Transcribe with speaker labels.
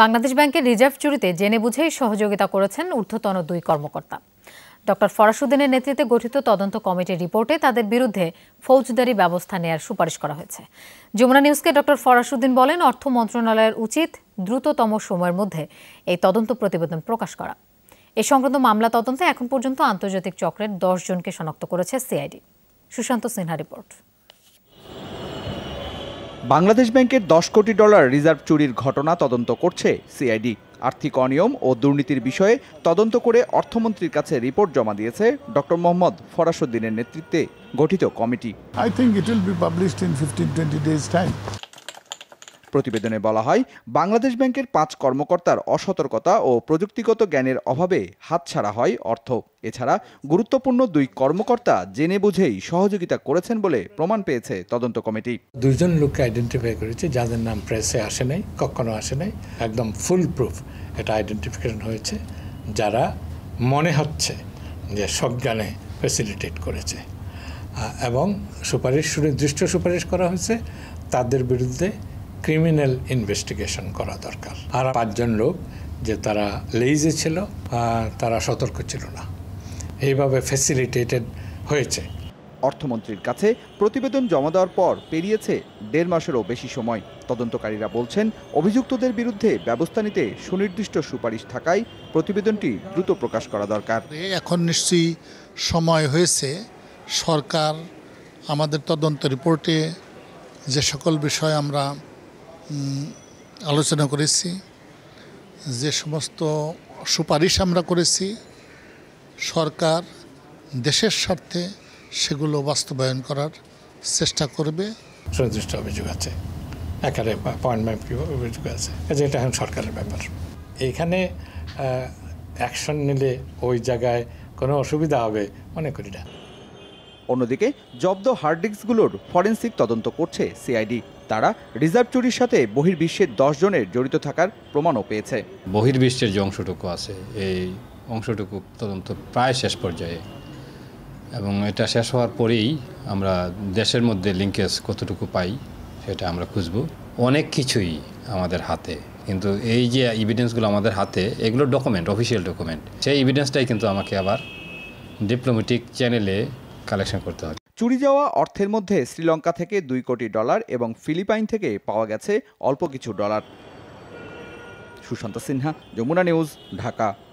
Speaker 1: বাংলাদেশ ব্যাংকের রিজার্ভ চুরিতে জেনে বুঝেই সহযোগিতা করেছেন ঊর্ধ্বতন দুই কর্মকর্তা ডক্টর ফরাসুদ্দিনের নেতৃত্বে গঠিত তদন্ত কমিটির রিপোর্টে তাদের বিরুদ্ধে ফৌজদারি ব্যবস্থা নেয়ার সুপারিশ করা হয়েছে যমুনা নিউজকে ডক্টর ফরাসুদ্দিন বলেন অর্থ মন্ত্রণালয়ের উচিত দ্রুততম সময়ের মধ্যে এই তদন্ত প্রতিবেদন প্রকাশ করা এ সংক্রান্ত মামলা তদন্তে এখন পর্যন্ত আন্তর্জাতিক চক্রের দশ জনকে শনাক্ত করেছে সিআইডি সুশান্ত সিনহা রিপোর্ট
Speaker 2: বাংলাদেশ ব্যাংকের দশ কোটি ডলার রিজার্ভ চুরির ঘটনা তদন্ত করছে সিআইডি আর্থিক অনিয়ম ও দুর্নীতির বিষয়ে তদন্ত করে অর্থমন্ত্রীর কাছে রিপোর্ট জমা দিয়েছে ডক্টর মোহাম্মদ ফরাসুদ্দিনের নেতৃত্বে গঠিত committee I think it will be published in fifteen
Speaker 3: twenty days time
Speaker 2: প্রতিবেদনে বলা হয় বাংলাদেশ ব্যাংকের পাঁচ কর্মকর্তার অসতর্কতা ও প্রযুক্তিগত জ্ঞানের অভাবে হাতছাড়া হয় অর্থ এছাড়া গুরুত্বপূর্ণ দুই কর্মকর্তা জেনে বুঝেই সহযোগিতা করেছেন বলে প্রমাণ পেয়েছে তদন্ত কমিটি দুইজন লোককে আইডেন্টিফাই করেছে যাদের নাম প্রেসে আসে নাই
Speaker 4: কখনো আসে নাই একদম ফুল প্রুফ এটা আইডেন্টিফিকেশন হয়েছে যারা মনে হচ্ছে যে সজ্ঞানে ফেসিলিটেট করেছে এবং সুপারিশ দৃষ্ট সুপারিশ করা হয়েছে তাদের বিরুদ্ধে ক্রিমিনাল ইনভেস্টিগেশন করা দরকার আর পাঁচজন লোক যে তারা লেইজে ছিল তারা
Speaker 2: সতর্ক ছিল না এইভাবে ফ্যাসিলিটেটেড হয়েছে অর্থমন্ত্রীর কাছে প্রতিবেদন জমা দেওয়ার পর পেরিয়েছে দেড় মাসেরও বেশি সময় তদন্তকারীরা বলছেন অভিযুক্তদের বিরুদ্ধে ব্যবস্থা নিতে সুনির্দিষ্ট সুপারিশ থাকায় প্রতিবেদনটি দ্রুত প্রকাশ করা দরকার এখন
Speaker 3: নিশ্চয়ই সময় হয়েছে সরকার আমাদের তদন্ত রিপোর্টে যে সকল বিষয় আমরা আলোচনা করেছি যে সমস্ত সুপারিশ আমরা করেছি সরকার দেশের স্বার্থে সেগুলো বাস্তবায়ন করার
Speaker 4: চেষ্টা করবে সুনির্দিষ্ট অভিযোগ আছে একারে অ্যাপয়েন্টমেন্ট অভিযোগ আছে কাজে এটা এখন সরকারের ব্যাপার এইখানে অ্যাকশন নিলে
Speaker 2: ওই জায়গায় কোনো অসুবিধা হবে মনে করি না অন্যদিকে জব্দ হার্ডডিস্কগুলোর ফরেন্সিক তদন্ত করছে সিআইডি তারা রিজার্ভ চুরির সাথে বহির্বিশ্বের দশ জনের জড়িত থাকার প্রমাণও পেয়েছে
Speaker 5: বহির্বিশ্বের যে অংশটুকু আছে এই অংশটুকু তদন্ত প্রায় শেষ পর্যায়ে এবং এটা শেষ হওয়ার পরেই আমরা দেশের মধ্যে লিঙ্কেজ কতটুকু পাই সেটা আমরা খুঁজব অনেক কিছুই আমাদের হাতে কিন্তু এই যে ইভিডেন্সগুলো আমাদের হাতে এগুলো ডকুমেন্ট অফিসিয়াল ডকুমেন্ট সেই ইভিডেন্সটাই কিন্তু আমাকে আবার ডিপ্লোমেটিক চ্যানেলে কালেকশন করতে হবে
Speaker 2: চুরি যাওয়া অর্থের মধ্যে শ্রীলঙ্কা থেকে দুই কোটি ডলার এবং ফিলিপাইন থেকে পাওয়া গেছে অল্প কিছু ডলার সুশান্ত সিনহা যমুনা নিউজ ঢাকা